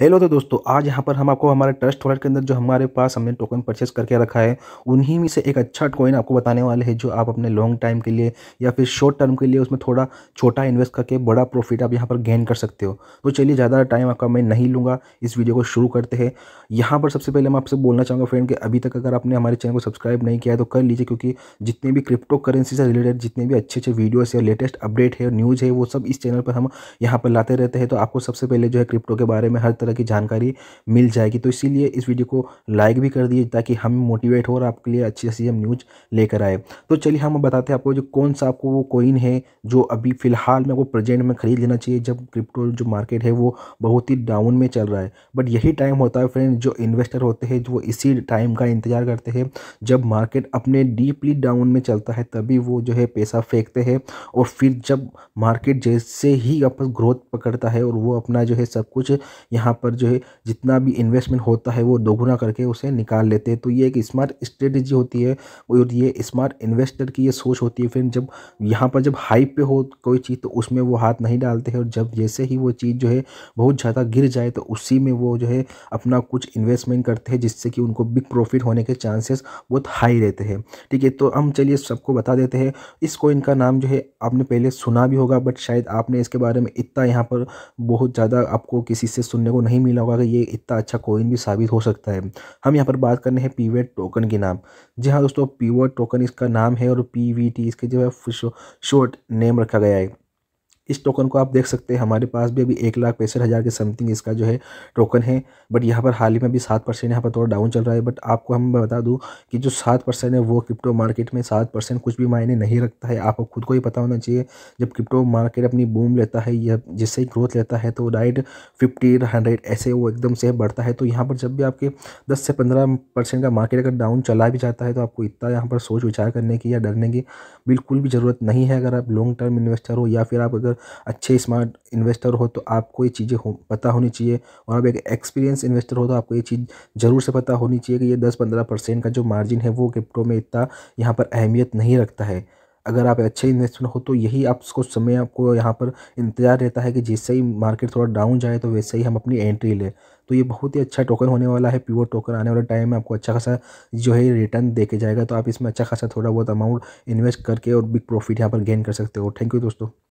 hello तो दोस्तों आज यहाँ पर हम आपको हमारे ट्रस्ट वॉलेट के अंदर जो हमारे पास हमने टोकन परचेस करके रखा है उन्हीं में से एक अच्छा कॉइन आपको बताने वाले हैं जो आप अपने लॉन्ग टाइम के लिए या फिर शॉर्ट टर्म के लिए उसमें थोड़ा छोटा इन्वेस्ट करके बड़ा प्रॉफिट आप यहाँ पर गेन कर सकते हो तो चलिए ज़्यादा टाइम आपका मैं नहीं लूँगा इस वीडियो को शुरू करते हैं यहाँ पर सबसे पहले मैं आपसे बोलना चाहूँगा फ्रेंड कि अभी तक अगर आपने हमारे चैनल को सब्सक्राइब नहीं किया है तो कर लीजिए क्योंकि जितने भी क्रिप्टो करेंसी से रिलेटेड जितने भी अच्छे अच्छे वीडियोज़ या लेटेस्ट अपडेट है न्यूज़ है वो सब इस चैनल पर हम यहाँ पर लाते रहते हैं तो आपको सबसे पहले जो है क्रिप्टो के बारे में हर तरह की जानकारी मिल जाएगी तो इसीलिए इस वीडियो को लाइक भी कर दिए ताकि हम मोटिवेट हो और आपके लिए अच्छी अच्छी हम न्यूज़ लेकर आए तो चलिए हम बताते हैं आपको जो कौन सा आपको वो कोइन है जो अभी फ़िलहाल में वो प्रेजेंट में ख़रीद लेना चाहिए जब क्रिप्टो जो मार्केट है वो बहुत ही डाउन में चल रहा है बट यही टाइम होता है फ्रेंड जो इन्वेस्टर होते हैं वो इसी टाइम का इंतज़ार करते हैं जब मार्केट अपने डीपली डाउन में चलता है तभी वो जो है पैसा फेंकते हैं और फिर जब मार्केट जैसे ही वापस ग्रोथ पकड़ता है और वो अपना जो है सब कुछ यहाँ पर जो है जितना भी इन्वेस्टमेंट होता है वो दोगुना करके उसे निकाल लेते हैं तो ये एक स्मार्ट स्ट्रेटजी होती है और ये स्मार्ट इन्वेस्टर की ये सोच होती है फ्रेंड जब यहाँ पर जब हाइप पे हो कोई चीज़ तो उसमें वो हाथ नहीं डालते हैं और जब जैसे ही वो चीज़ जो है बहुत ज़्यादा गिर जाए तो उसी में वो जो है अपना कुछ इन्वेस्टमेंट करते हैं जिससे कि उनको बिग प्रॉफिट होने के चांसेस बहुत हाई रहते हैं ठीक है तो हम चलिए सबको बता देते हैं इस कोइन का नाम जो है आपने पहले सुना भी होगा बट शायद आपने इसके बारे में इतना यहाँ पर बहुत ज़्यादा आपको किसी से सुनने को नहीं मिला होगा कि ये इतना अच्छा कोइन भी साबित हो सकता है हम यहाँ पर बात करने हैं पीवेट टोकन के नाम जी हाँ दोस्तों पीवेट टोकन इसका नाम है और पी इसके जो है शॉर्ट नेम रखा गया है इस टोकन को आप देख सकते हैं हमारे पास भी अभी एक लाख पैंसठ हज़ार के समथिंग इसका जो है टोकन है बट यहाँ पर हाल ही में अभी सात परसेंट यहाँ पर थोड़ा डाउन चल रहा है बट आपको हम बता दूँ कि जो सात परसेंट है वो क्रिप्टो मार्केट में सात परसेंट कुछ भी मायने नहीं रखता है आपको खुद को ही पता होना चाहिए जब क्रिप्टो मार्केट अपनी बूम लेता है या जिससे ग्रोथ लेता है तो डाइट फिफ्टी हंड्रेड ऐसे वो एकदम से बढ़ता है तो यहाँ पर जब भी आपके दस से पंद्रह परसेंट का मार्केट अगर डाउन चला भी जाता है तो आपको इतना यहाँ पर सोच विचार करने की या डरने की बिल्कुल भी ज़रूरत नहीं है अगर आप लॉन्ग टर्म इन्वेस्टर हो या फिर आप अगर अच्छे स्मार्ट इन्वेस्टर हो तो आपको ये चीज़ें हो पता होनी चाहिए और आप एक एक्सपीरियंस इन्वेस्टर हो तो आपको ये चीज़ ज़रूर से पता होनी चाहिए कि ये दस पंद्रह परसेंट का जो मार्जिन है वो क्रिप्टो में इतना यहाँ पर अहमियत नहीं रखता है अगर आप अच्छे इन्वेस्टमेंट हो तो यही आप उसको समय आपको यहाँ पर इंतजार रहता है कि जैसे ही मार्केट थोड़ा डाउन जाए तो वैसे ही हम अपनी एंट्री लें तो ये बहुत ही अच्छा टोकन होने वाला है प्योर टोकन आने वाले टाइम में आपको अच्छा खासा जो है रिटर्न देके जाएगा तो आप इसमें अच्छा खासा थोड़ा बहुत अमाउंट इन्वेस्ट करके और बिग प्रॉफिट यहाँ पर गेन कर सकते हो थैंक यू दोस्तों